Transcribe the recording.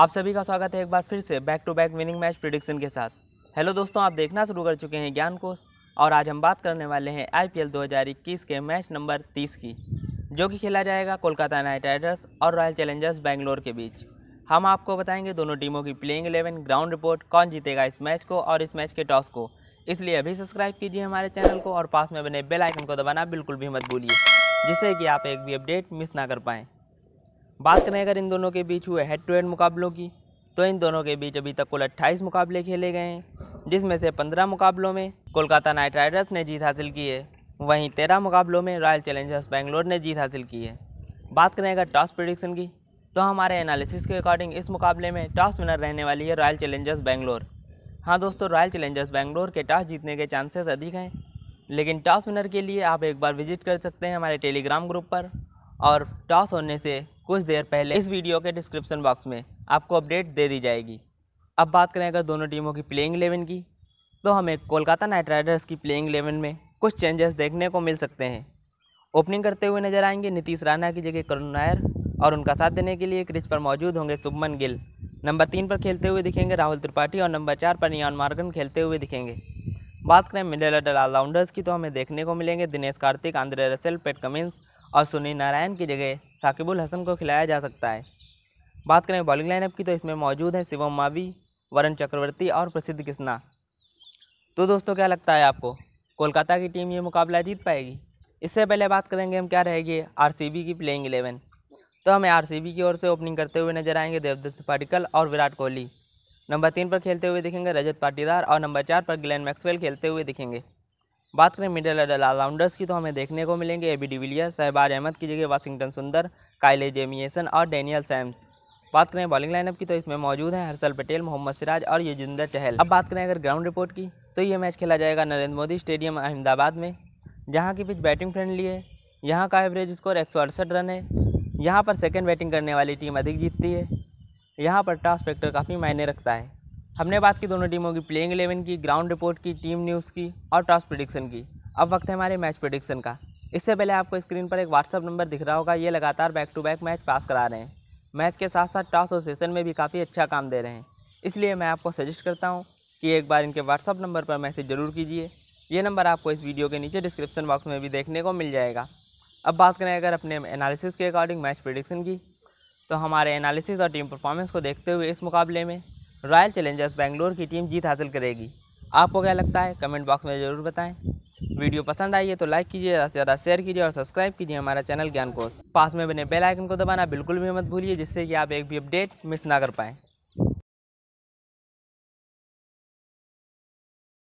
आप सभी का स्वागत है एक बार फिर से back to back winning match prediction के साथ हेलो दोस्तों आप देखना शुरू कर चुके हैं ज्ञान कोश और आज हम बात करने वाले हैं आईपीएल 2021 के मैच नंबर 30 की जो कि खेला जाएगा कोलकाता नाइट राइडर्स और रॉयल चैलेंजर्स बेंगलोर के बीच हम आपको बताएंगे दोनों टीमों की प्लेइंग इलेवन ग्राउंड रिपोर्ट कौन जीतेगा इस मैच को और इस मैच के टॉस को इसलिए अभी सब्सक्राइब कीजिए हमारे चैनल को और पास में बने बेलाइकन को दबाना बिल्कुल भी मत भूलिए जिससे कि आप एक भी अपडेट मिस ना कर पाएँ बात करें अगर इन दोनों के बीच हुए हेड टू हेड मुकाबलों की तो इन दोनों के बीच अभी तक कुल अट्ठाईस मुकाबले खेले गए हैं जिसमें से पंद्रह मुकाबलों में कोलकाता नाइट राइडर्स ने जीत हासिल की है वहीं तेरह मुकाबलों में रॉयल चैलेंजर्स बेंगलोर ने जीत हासिल की है बात करें अगर टॉस प्रडिक्शन की तो हमारे एनालिसिस के अकॉर्डिंग इस मुकाबले में टॉस विनर रहने वाली है रॉयल चैलेंजर्स बेंगलोर हाँ दोस्तों रॉयल चैलेंजर्स बेंगलोर के टॉस जीतने के चांसेस अधिक हैं लेकिन टॉस विनर के लिए आप एक बार विजिट कर सकते हैं हमारे टेलीग्राम ग्रुप पर और टॉस होने से कुछ देर पहले इस वीडियो के डिस्क्रिप्शन बॉक्स में आपको अपडेट दे दी जाएगी अब बात करें अगर दोनों टीमों की प्लेइंग एलेवन की तो हमें कोलकाता नाइट राइडर्स की प्लेइंग एलेवन में कुछ चेंजेस देखने को मिल सकते हैं ओपनिंग करते हुए नजर आएंगे नीतीश राणा की जगह करुण नायर और उनका साथ देने के लिए क्रिच पर मौजूद होंगे सुभमन गिल नंबर तीन पर खेलते हुए दिखेंगे राहुल त्रिपाठी और नंबर चार पर नियान मार्गन खेलते हुए दिखेंगे बात करें मिडल ऑर्डर ऑलराउंडर्स की तो हमें देखने को मिलेंगे Dinesh Karthik Andre Russell Pat Cummins और सुनील नारायण की जगह साकिबुल हसन को खिलाया जा सकता है बात करें बॉलिंग लाइनअप की तो इसमें मौजूद हैं शिवम मावी वरुण चक्रवर्ती और प्रसिद्ध कृष्णा तो दोस्तों क्या लगता है आपको कोलकाता की टीम ये मुकाबला जीत पाएगी इससे पहले बात करेंगे हम क्या रहेगी आर की प्लेइंग एलेवन तो हमें आर की ओर से ओपनिंग करते हुए नजर आएंगे देवदत्त पाटिकल और विराट कोहली नंबर तीन पर खेलते हुए दिखेंगे रजत पाटीदार और नंबर चार पर ग्लैन मैक्सवेल खेलते हुए दिखेंगे बात करें मिडल ऑर्डर ऑलराउंडर्स की तो हमें देखने को मिलेंगे A B de Villiers Shahbaz Ahmed की जगह वाशिंगटन सुंदर काइले जेमियसन और डेनियल सैम्स बात करें बॉलिंग लाइनअप की तो इसमें मौजूद हैं हर्षल पटेल मोहम्मद सिराज और युजिंदर चहल अब बात करें अगर ग्राउंड रिपोर्ट की तो ये मैच खेला जाएगा नरेंद्र मोदी स्टेडियम अहमदाबाद में जहाँ की पिच बैटिंग फ्रेंडली है यहाँ का एवरेज स्कोर एक रन है यहाँ पर सेकेंड बैटिंग करने वाली टीम अधिक जीतती है यहाँ पर टॉस फैक्टर काफ़ी मायने रखता है हमने बात की दोनों टीमों की प्लेइंग एलेवन की ग्राउंड रिपोर्ट की टीम न्यूज़ की और टॉस प्रडिक्शन की अब वक्त है हमारे मैच प्रडिक्शन का इससे पहले आपको स्क्रीन पर एक व्हाट्सअप नंबर दिख रहा होगा ये लगातार back to back match pass करा रहे हैं मैच के साथ साथ टॉस और सेशन में भी काफ़ी अच्छा काम दे रहे हैं इसलिए मैं आपको सजेस्ट करता हूँ कि एक बार इनके व्हाट्सअप नंबर पर मैसेज ज़रूर कीजिए ये नंबर आपको इस वीडियो के नीचे डिस्क्रिप्शन बॉक्स में भी देखने को मिल जाएगा अब बात करें अगर अपने एनालिसिस के अकॉर्डिंग मैच प्रडिक्शन की तो हमारे एनालिसिस और टीम परफॉर्मेंस को देखते हुए इस मुकाबले में रॉयल चैलेंजर्स बेंगलोर की टीम जीत हासिल करेगी आपको क्या लगता है कमेंट बॉक्स में ज़रूर बताएं वीडियो पसंद आई है तो लाइक कीजिए ज़्यादा से ज़्यादा शेयर कीजिए और सब्सक्राइब कीजिए हमारा चैनल ज्ञान कोश पास में बने बेल आइकन को दबाना बिल्कुल भी मत भूलिए जिससे कि आप एक भी अपडेट मिस ना कर पाएँ